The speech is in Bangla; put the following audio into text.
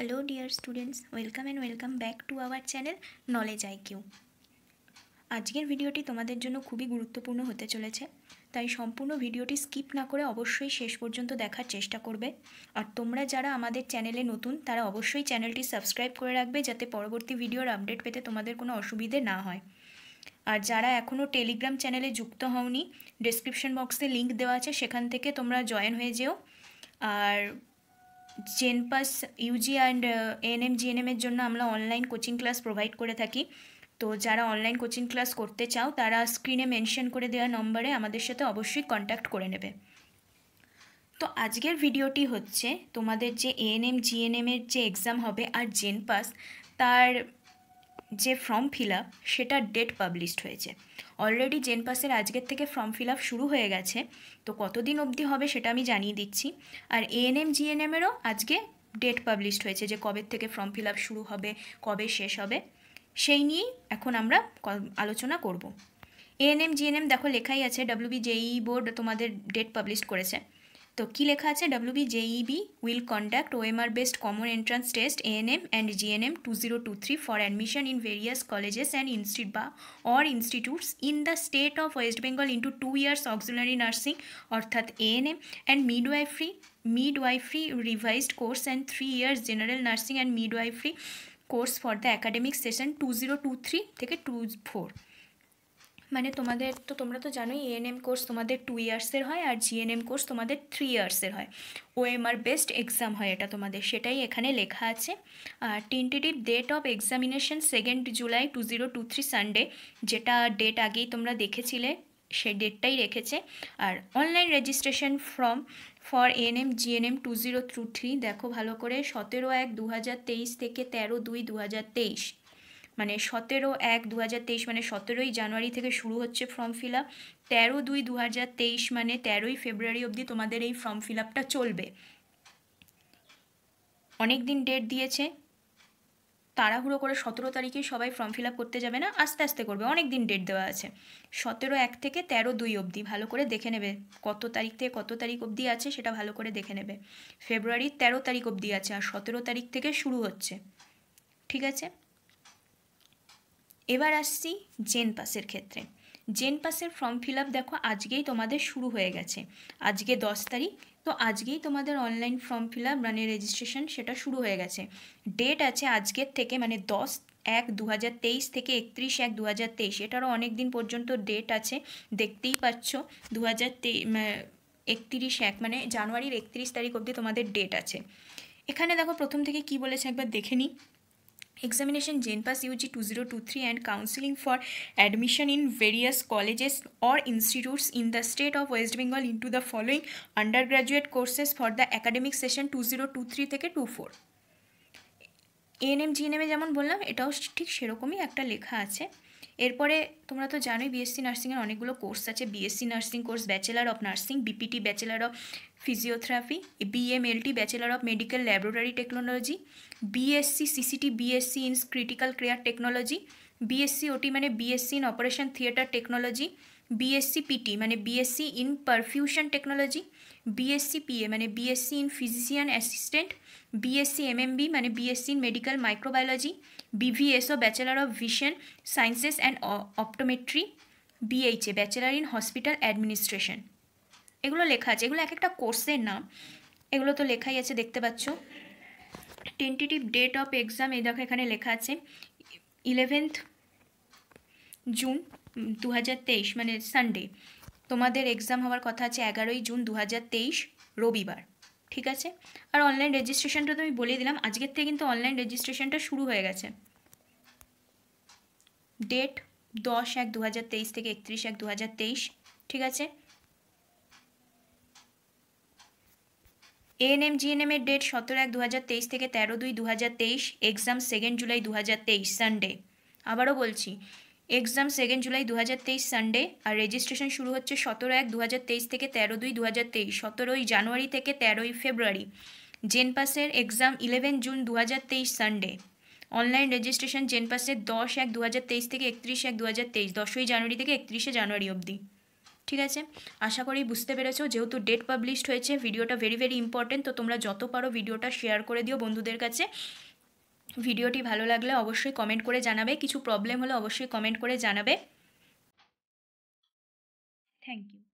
hello dear students welcome and welcome back to our channel knowledge Q আজকের ভিডিওটি তোমাদের জন্য খুবই গুরুত্বপূর্ণ হতে চলেছে তাই সম্পূর্ণ ভিডিওটি স্কিপ না করে অবশ্যই শেষ পর্যন্ত দেখার চেষ্টা করবে আর তোমরা যারা আমাদের চ্যানেলে নতুন তারা অবশ্যই চ্যানেলটি সাবস্ক্রাইব করে রাখবে যাতে পরবর্তী ভিডিওর আপডেট পেতে তোমাদের কোনো অসুবিধে না হয় আর যারা এখনও টেলিগ্রাম চ্যানেলে যুক্ত হওনি ডেসক্রিপশন বক্সে লিঙ্ক দেওয়া আছে সেখান থেকে তোমরা জয়েন হয়ে যেও আর জেনপাস ইউজি অ্যান্ড এনএম জিএনএমের জন্য আমরা অনলাইন কোচিং ক্লাস প্রোভাইড করে থাকি তো যারা অনলাইন কোচিং ক্লাস করতে চাও তারা স্ক্রিনে মেনশন করে দেওয়া নম্বরে আমাদের সাথে অবশ্যই কন্ট্যাক্ট করে নেবে তো আজকের ভিডিওটি হচ্ছে তোমাদের যে এএনএম জিএনএমের যে এক্সাম হবে আর জেনপাস তার যে ফর্ম ফিল আপ সেটা ডেট পাবলিশড হয়েছে অলরেডি জেন পাসের আজকের থেকে ফর্ম ফিল আপ শুরু হয়ে গেছে তো কতদিন অবধি হবে সেটা আমি জানিয়ে দিচ্ছি আর এএনএম জিএনএমেরও আজকে ডেট পাবলিশড হয়েছে যে কবে থেকে ফর্ম ফিল আপ শুরু হবে কবে শেষ হবে সেই নিয়েই এখন আমরা আলোচনা করব এএনএম জিএনএম দেখো লেখাই আছে জেই বোর্ড e e তোমাদের ডেট পাবলিশ করেছে তো কি লেখা আছে WB JEB will conduct OMR based common entrance test ANM and GNM two zero two three for admission in various colleges and institute বা or institutes in the state of West Bengal into two years auxiliary nursing অর্থাৎ ANM and midwifery midwifery revised course and three years general nursing and midwifery course for the academic session two zero two three থেকে টু ফোর মানে তোমাদের তো তোমরা তো জানোই এএনএম কোর্স তোমাদের টু ইয়ার্সের হয় আর জিএনএম কোর্স তোমাদের থ্রি ইয়ার্সের হয় ওএমআর বেস্ট এক্সাম হয় এটা তোমাদের সেটাই এখানে লেখা আছে আর tentative date of examination second July two zero two three Sunday যেটা ডেট আগেই তোমরা দেখেছিলে সেই ডেটটাই রেখেছে আর online registration form for ANM GNM two zero through three দেখো ভালো করে সতেরো এক দু থেকে তেরো দুই দু হাজার তেইশ মানে সতেরো এক দু মানে সতেরোই জানুয়ারি থেকে শুরু হচ্ছে ফর্ম ফিল আপ তেরো দুই দু মানে তেরোই ফেব্রুয়ারি অবধি তোমাদের এই ফর্ম ফিল আপটা চলবে অনেক দিন ডেট দিয়েছে তাড়াহুড়ো করে সতেরো তারিখে সবাই ফর্ম ফিল আপ করতে যাবে না আস্তে আস্তে করবে অনেক দিন ডেট দেওয়া আছে সতেরো এক থেকে তেরো দুই অবধি ভালো করে দেখে নেবে কত তারিখ থেকে কত তারিখ অবধি আছে সেটা ভালো করে দেখে নেবে ফেব্রুয়ারির তেরো তারিখ অবধি আছে আর সতেরো তারিখ থেকে শুরু হচ্ছে ঠিক আছে এবার আসছি জেন পাসের ক্ষেত্রে জেন পাসের ফর্ম ফিল দেখো আজকেই তোমাদের শুরু হয়ে গেছে আজকে দশ তারিখ তো আজকেই তোমাদের অনলাইন ফর্ম ফিল আপ মানে রেজিস্ট্রেশন সেটা শুরু হয়ে গেছে ডেট আছে আজকের থেকে মানে দশ এক দু থেকে একত্রিশ এক দু হাজার তেইশ এটারও অনেক দিন পর্যন্ত ডেট আছে দেখতেই পাচ্ছ দু একত্রিশ এক মানে জানুয়ারির একত্রিশ তারিখ অবধি তোমাদের ডেট আছে এখানে দেখো প্রথম থেকে কি বলেছে একবার দেখে নিই examination genpass ug 2023 and counseling for admission in various colleges or institutes in the state of west bengal into the following undergraduate courses for the academic session 2023 থেকে 24 এএনএম জিএনএমে যেমন বললাম এটাও ঠিক সেরকমই একটা লেখা আছে এরপরে তোমরা তো জানোই বিএসসি নার্সিংয়ের অনেকগুলো কোর্স আছে BSc nursing course bachelor of nursing BPT bachelor of physiotherapy BMLT bachelor of medical laboratory technology BSc CCT BSc in critical care technology BSc OT মানে BSc in operation theatre technology BSc PT মানে BSc in perfusion technology BSc PA মানে BSc in physician assistant BSc MMB মানে BSc in medical microbiology BVSO bachelor of vision sciences and optometry BHA bachelor in hospital administration এগুলো লেখা আছে এগুলো এক একটা কোর্সের নাম এগুলো তো লেখাই আছে দেখতে পাচ্ছ টেন্টেটিভ ডেট অফ এক্সাম এই দেখো এখানে লেখা আছে ইলেভেন্থ জুন দু মানে সানডে তোমাদের এক্সাম হওয়ার কথা আছে এগারোই জুন দু রবিবার ঠিক আছে আর অনলাইন রেজিস্ট্রেশনটা তো আমি বলে দিলাম আজকের থেকে কিন্তু অনলাইন রেজিস্ট্রেশনটা শুরু হয়ে গেছে ডেট দশ এক দু থেকে একত্রিশ এক দু ঠিক আছে এএনএম জিএনএমের এর ডেট সতেরো এক দু থেকে তেরো দুই দু এক্সাম সেকেন্ড জুলাই দু সানডে আবারও বলছি এক্সাম সেকেন্ড জুলাই দু সানডে আর রেজিস্ট্রেশন শুরু হচ্ছে সতেরো এক দু থেকে তেরো দুই দু হাজার তেইশ সতেরোই জানুয়ারি থেকে তেরোই ফেব্রুয়ারি জেনপাসের এক্সাম ইলেভেন জুন দু সানডে অনলাইন রেজিস্ট্রেশন জেনপাসের দশ এক দু থেকে একত্রিশ এক দু দশই জানুয়ারি থেকে একত্রিশে জানুয়ারি অবধি ঠিক আছে আশা করি বুঝতে পেরেছো যেহেতু ডেট পাবলিশড হয়েছে ভিডিওটা ভেরি ভেরি ইম্পর্টেন্ট তো তোমরা যত পারো ভিডিওটা শেয়ার করে দিও বন্ধুদের কাছে ভিডিওটি ভালো লাগলে অবশ্যই কমেন্ট করে জানাবে কিছু প্রবলেম হলে অবশ্যই কমেন্ট করে জানাবে থ্যাংক ইউ